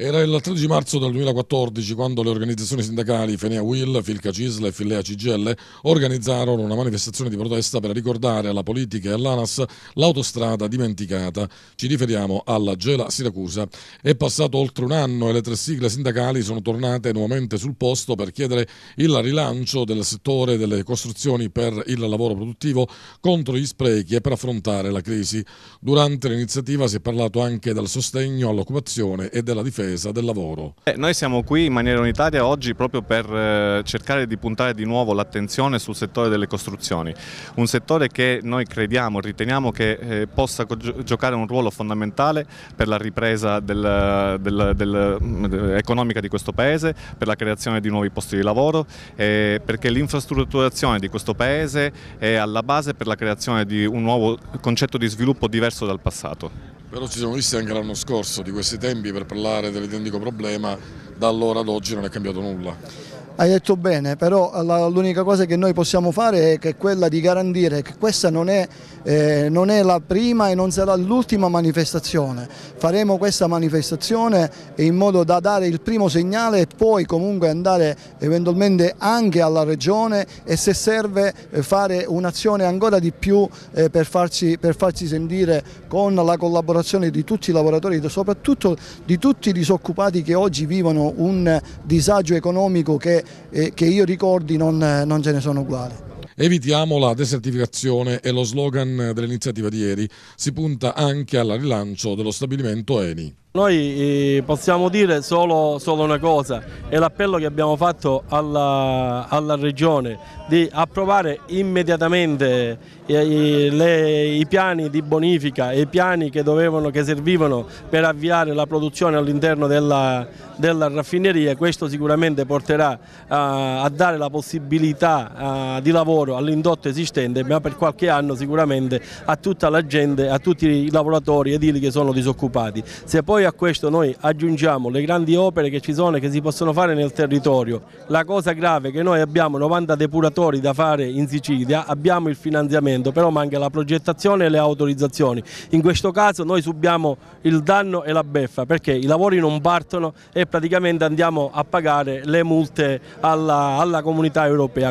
Era il 13 marzo del 2014 quando le organizzazioni sindacali Fenea Will, Filca Cisle e Filea Cigelle organizzarono una manifestazione di protesta per ricordare alla politica e all'ANAS l'autostrada dimenticata. Ci riferiamo alla Gela Siracusa. È passato oltre un anno e le tre sigle sindacali sono tornate nuovamente sul posto per chiedere il rilancio del settore delle costruzioni per il lavoro produttivo contro gli sprechi e per affrontare la crisi. Durante l'iniziativa si è parlato anche del sostegno all'occupazione e della difesa dell'impresa, del lavoro. Eh, noi siamo qui in maniera unitaria oggi proprio per eh, cercare di puntare di nuovo l'attenzione sul settore delle costruzioni, un settore che noi crediamo, riteniamo che eh, possa giocare un ruolo fondamentale per la ripresa del, del, del, mm, economica di questo Paese, per la creazione di nuovi posti di lavoro, eh, perché l'infrastrutturazione di questo Paese è alla base per la creazione di un nuovo concetto di sviluppo diverso dal passato. Però ci siamo visti anche l'anno scorso di questi tempi per parlare dell'identico problema, da allora ad oggi non è cambiato nulla. Hai detto bene, però la, l'unica cosa che noi possiamo fare è, è quella di garantire che questa non è, eh, non è, la prima e non sarà l'ultima manifestazione. Faremo questa manifestazione in modo da dare il primo segnale e poi comunque andare eventualmente anche alla Regione e se serve eh, fare un'azione ancora di più eh, per, farci, per farci sentire con la collaborazione di tutti i lavoratori, soprattutto di tutti i disoccupati che oggi vivono un disagio economico che eh, che io ricordi non, non ce ne sono uguali. Evitiamo la desertificazione e lo slogan dell'iniziativa di ieri si punta anche al rilancio dello stabilimento Eni. Noi eh, possiamo dire solo, solo una cosa, è l'appello che abbiamo fatto alla, alla Regione di approvare immediatamente i, eh, i, le, i, piani di bonifica e i piani che, dovevano, che servivano per avviare la produzione all'interno della, della, raffineria. Questo sicuramente porterà a, a dare la possibilità a, di lavoro all'indotto esistente, ma per qualche anno sicuramente a tutta la gente, a tutti i lavoratori edili che sono disoccupati. Se poi poi a questo noi aggiungiamo le grandi opere che ci sono e che si possono fare nel territorio. La cosa grave è che noi abbiamo 90 depuratori da fare in Sicilia, abbiamo il finanziamento, però manca la progettazione e le autorizzazioni. In questo caso noi subiamo il danno e la beffa perché i lavori non partono e praticamente andiamo a pagare le multe alla, alla comunità europea.